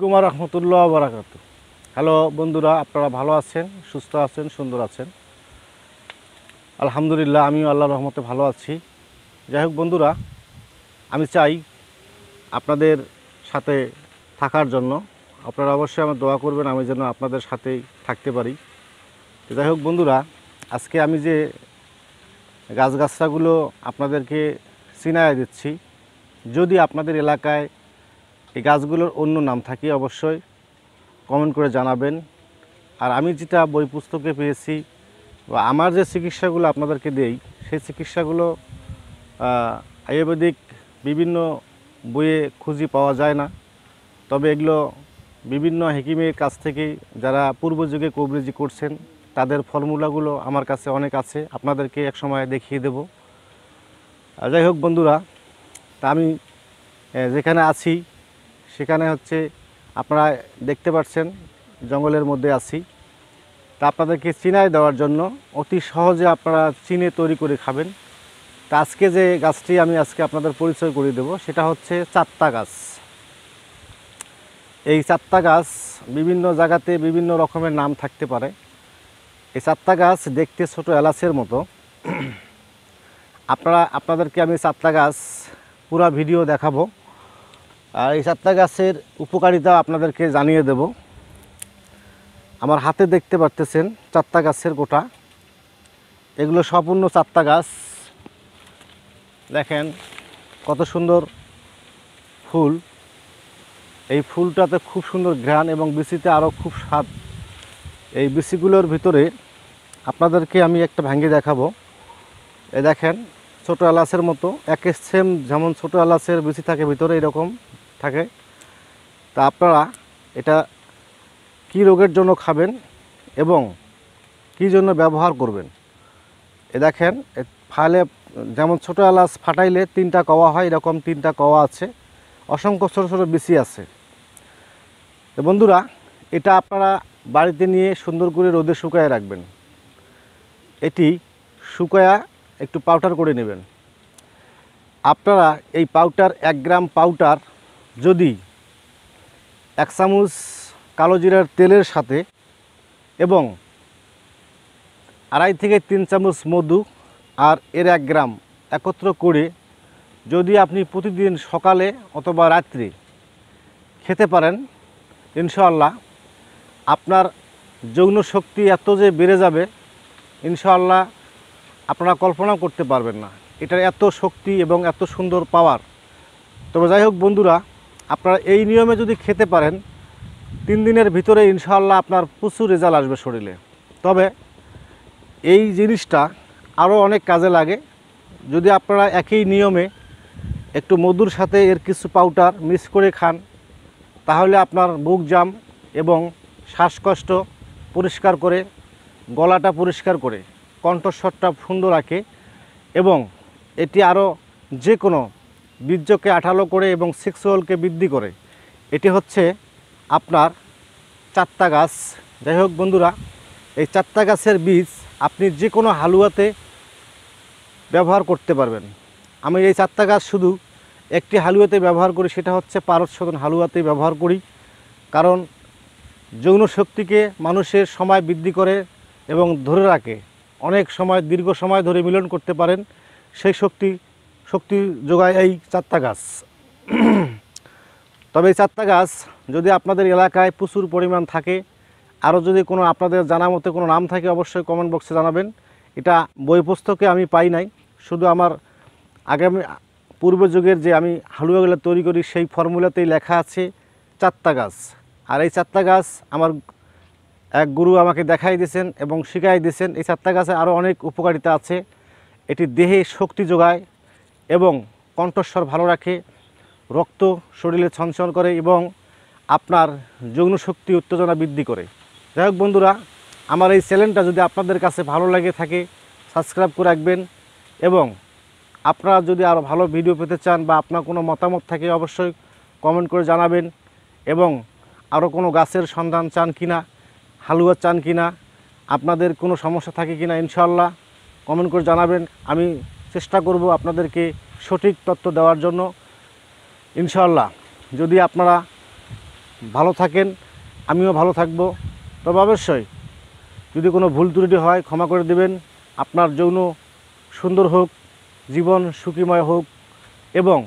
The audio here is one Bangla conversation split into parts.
কুমার রহমতুল্লাহ বারাকাত হ্যালো বন্ধুরা আপনারা ভালো আছেন সুস্থ আছেন সুন্দর আছেন আলহামদুলিল্লাহ আমিও আল্লাহ রহমতে ভালো আছি যাই হোক বন্ধুরা আমি চাই আপনাদের সাথে থাকার জন্য আপনারা অবশ্যই আমার দোয়া করবেন আমি যেন আপনাদের সাথেই থাকতে পারি যাই হোক বন্ধুরা আজকে আমি যে গাছগাছড়াগুলো আপনাদেরকে চিনায় দিচ্ছি যদি আপনাদের এলাকায় এই গাছগুলোর অন্য নাম থাকে অবশ্যই কমেন্ট করে জানাবেন আর আমি যেটা বই পুস্তকে পেয়েছি বা আমার যে চিকিৎসাগুলো আপনাদেরকে দেই সেই চিকিৎসাগুলো আয়ুর্বেদিক বিভিন্ন বইয়ে খুঁজি পাওয়া যায় না তবে এগুলো বিভিন্ন হেকিমের কাছ থেকে যারা পূর্বযুগে কবরেজি করছেন তাদের ফর্মুলাগুলো আমার কাছে অনেক আছে আপনাদেরকে এক সময় দেখিয়ে দেব যাই হোক বন্ধুরা তা আমি যেখানে আছি সেখানে হচ্ছে আপনারা দেখতে পাচ্ছেন জঙ্গলের মধ্যে আছি তা আপনাদেরকে চিনায় দেওয়ার জন্য অতি সহজে আপনারা চিনে তৈরি করে খাবেন তা আজকে যে গাছটি আমি আজকে আপনাদের পরিচয় করে দেব সেটা হচ্ছে চাত্তা গাছ এই চাত্তা গাছ বিভিন্ন জায়গাতে বিভিন্ন রকমের নাম থাকতে পারে এই চাত্তা গাছ দেখতে ছোট এলাচের মতো আপনারা আপনাদেরকে আমি চাত্তা গাছ পুরা ভিডিও দেখাবো আর এই চারটা গাছের উপকারিতা আপনাদেরকে জানিয়ে দেব আমার হাতে দেখতে পারতেছেন চারটা গাছের গোটা এগুলো সম্পূর্ণ চারটা গাছ দেখেন কত সুন্দর ফুল এই ফুলটাতে খুব সুন্দর ঘ্রাণ এবং বিচিতে আরও খুব স্বাদ এই বিচিগুলোর ভিতরে আপনাদেরকে আমি একটা ভেঙে দেখাবো এ দেখেন ছোটো এলাচের মতো একে সেম যেমন ছোটো এলাচের বিচি থাকে ভিতরে এরকম থাকে তা আপনারা এটা কি রোগের জন্য খাবেন এবং কি জন্য ব্যবহার করবেন এ দেখেন ফালে যেমন ছোটো এলাচ ফাটাইলে তিনটা কওয়া হয় এরকম তিনটা কওয়া আছে অসংখ্য ছোটো ছোটো বেশি আছে তো বন্ধুরা এটা আপনারা বাড়িতে নিয়ে সুন্দর করে রোদে শুকায় রাখবেন এটি শুকায়া একটু পাউডার করে নেবেন আপনারা এই পাউডার এক গ্রাম পাউডার যদি এক চামচ কালো জিরার তেলের সাথে এবং আড়াই থেকে তিন চামচ মধু আর এর এক গ্রাম একত্র করে যদি আপনি প্রতিদিন সকালে অথবা রাত্রে খেতে পারেন ইনশাআল্লাহ আপনার যৌন শক্তি এত যে বেড়ে যাবে ইনশাআল্লাহ আপনারা কল্পনা করতে পারবেন না এটার এত শক্তি এবং এত সুন্দর পাওয়ার তবে যাই হোক বন্ধুরা আপনারা এই নিয়মে যদি খেতে পারেন তিন দিনের ভিতরে ইনশাল্লাহ আপনার প্রচুর রেজাল্ট আসবে শরীরে তবে এই জিনিসটা আরও অনেক কাজে লাগে যদি আপনারা একই নিয়মে একটু মধুর সাথে এর কিছু পাউডার মিক্স করে খান তাহলে আপনার বুক জাম এবং শ্বাসকষ্ট পরিষ্কার করে গলাটা পরিষ্কার করে কণ্ঠস্বরটা সুন্দর রাখে এবং এটি আরও যে কোনো বীর্যকে আঠালো করে এবং সিক্সুয়ালকে বৃদ্ধি করে এটি হচ্ছে আপনার চাত্তা গাছ যাই হোক বন্ধুরা এই চাত্তা গাছের বীজ আপনি যে কোনো হালুয়াতে ব্যবহার করতে পারবেন আমি এই চাত্তা গাছ শুধু একটি হালুয়াতে ব্যবহার করি সেটা হচ্ছে পারদ শোধন হালুয়াতে ব্যবহার করি কারণ যৌন শক্তিকে মানুষের সময় বৃদ্ধি করে এবং ধরে রাখে অনেক সময় দীর্ঘ সময় ধরে মিলন করতে পারেন সেই শক্তি শক্তি যোগায় এই চারটা গাছ তবে এই চারটা গাছ যদি আপনাদের এলাকায় প্রচুর পরিমাণ থাকে আরও যদি কোনো আপনাদের জানা মতে কোনো নাম থাকে অবশ্যই কমেন্ট বক্সে জানাবেন এটা বই পুস্তকে আমি পাই নাই শুধু আমার আগামী পূর্ব যুগের যে আমি হালুয়াগুলো তৈরি করি সেই ফর্মুলাতেই লেখা আছে চারটা গাছ আর এই চারটা গাছ আমার এক গুরু আমাকে দেখাই দিয়েছেন এবং শিখাই দিয়েছেন এই চারটা গাছে আরও অনেক উপকারিতা আছে এটি দেহে শক্তি যোগায় এবং কণ্ঠস্বর ভালো রাখে রক্ত শরীরে ছনছন করে এবং আপনার যৌন শক্তি উত্তেজনা বৃদ্ধি করে যাই হোক বন্ধুরা আমার এই চ্যানেলটা যদি আপনাদের কাছে ভালো লাগে থাকে সাবস্ক্রাইব করে রাখবেন এবং আপনারা যদি আরও ভালো ভিডিও পেতে চান বা আপনার কোনো মতামত থাকে অবশ্যই কমেন্ট করে জানাবেন এবং আরও কোনো গাছের সন্ধান চান কিনা হালুয়া চান কিনা আপনাদের কোনো সমস্যা থাকে কিনা ইনশাল্লাহ কমেন্ট করে জানাবেন আমি চেষ্টা করব আপনাদেরকে সঠিক তথ্য দেওয়ার জন্য ইনশাআল্লাহ যদি আপনারা ভালো থাকেন আমিও ভালো থাকব তবে অবশ্যই যদি কোনো ভুল ত্রুটি হয় ক্ষমা করে দেবেন আপনার যৌন সুন্দর হোক জীবন সুখীময় হোক এবং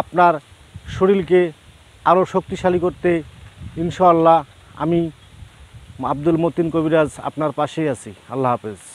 আপনার শরীরকে আরও শক্তিশালী করতে ইনশাআল্লাহ আমি আব্দুল মতিন কবিরাজ আপনার পাশেই আছি আল্লাহ হাফেজ